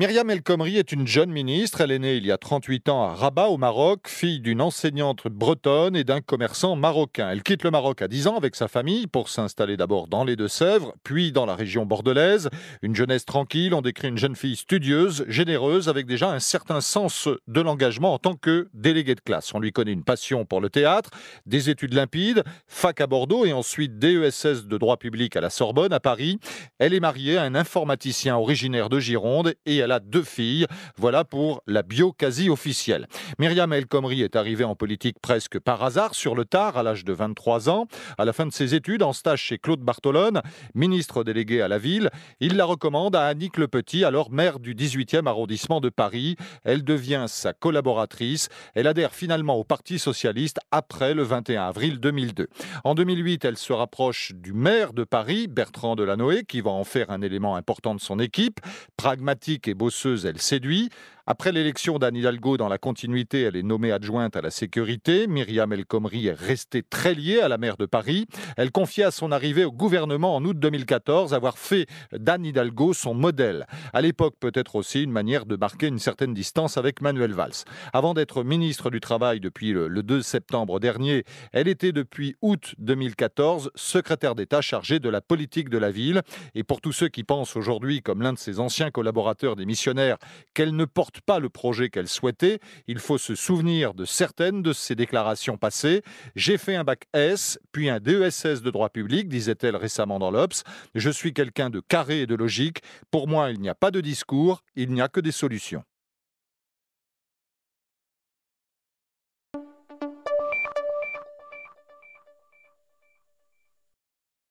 Myriam El Khomri est une jeune ministre. Elle est née il y a 38 ans à Rabat, au Maroc, fille d'une enseignante bretonne et d'un commerçant marocain. Elle quitte le Maroc à 10 ans avec sa famille pour s'installer d'abord dans les Deux-Sèvres, puis dans la région bordelaise. Une jeunesse tranquille, on décrit une jeune fille studieuse, généreuse, avec déjà un certain sens de l'engagement en tant que déléguée de classe. On lui connaît une passion pour le théâtre, des études limpides, fac à Bordeaux et ensuite DESS de droit public à la Sorbonne, à Paris. Elle est mariée à un informaticien originaire de Gironde et elle a deux filles. Voilà pour la bio quasi officielle. Myriam El Khomri est arrivée en politique presque par hasard, sur le tard, à l'âge de 23 ans. À la fin de ses études, en stage chez Claude Bartolone, ministre délégué à la ville, il la recommande à Annick Le Petit, alors maire du 18e arrondissement de Paris. Elle devient sa collaboratrice. Elle adhère finalement au Parti socialiste après le 21 avril 2002. En 2008, elle se rapproche du maire de Paris, Bertrand Delanoë, qui va en faire un élément important de son équipe. Pragmatique et bosseuse, elle séduit. Après l'élection d'Anne Hidalgo dans la continuité, elle est nommée adjointe à la sécurité. Myriam El Khomri est restée très liée à la maire de Paris. Elle confia à son arrivée au gouvernement en août 2014 avoir fait d'Anne Hidalgo son modèle. À l'époque, peut-être aussi une manière de marquer une certaine distance avec Manuel Valls. Avant d'être ministre du Travail depuis le 2 septembre dernier, elle était depuis août 2014 secrétaire d'État chargée de la politique de la ville. Et pour tous ceux qui pensent aujourd'hui, comme l'un de ses anciens collaborateurs des missionnaires, qu'elle ne porte pas le projet qu'elle souhaitait, il faut se souvenir de certaines de ses déclarations passées. J'ai fait un bac S, puis un DESS de droit public, disait-elle récemment dans l'Obs. Je suis quelqu'un de carré et de logique. Pour moi, il n'y a pas de discours, il n'y a que des solutions.